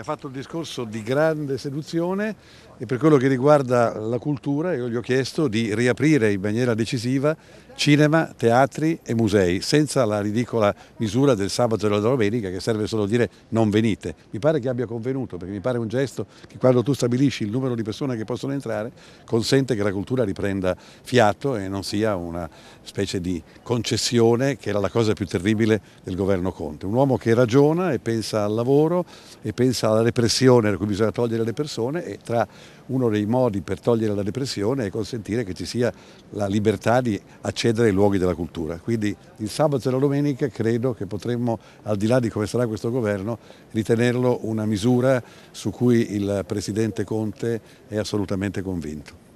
che ha fatto il discorso di grande seduzione e per quello che riguarda la cultura io gli ho chiesto di riaprire in maniera decisiva cinema, teatri e musei, senza la ridicola misura del sabato e della domenica che serve solo a dire non venite. Mi pare che abbia convenuto, perché mi pare un gesto che quando tu stabilisci il numero di persone che possono entrare consente che la cultura riprenda fiato e non sia una specie di concessione che era la cosa più terribile del governo Conte. Un uomo che ragiona e pensa al lavoro e pensa tra la repressione, da cui bisogna togliere le persone, e tra uno dei modi per togliere la repressione è consentire che ci sia la libertà di accedere ai luoghi della cultura. Quindi il sabato e la domenica credo che potremmo, al di là di come sarà questo governo, ritenerlo una misura su cui il Presidente Conte è assolutamente convinto.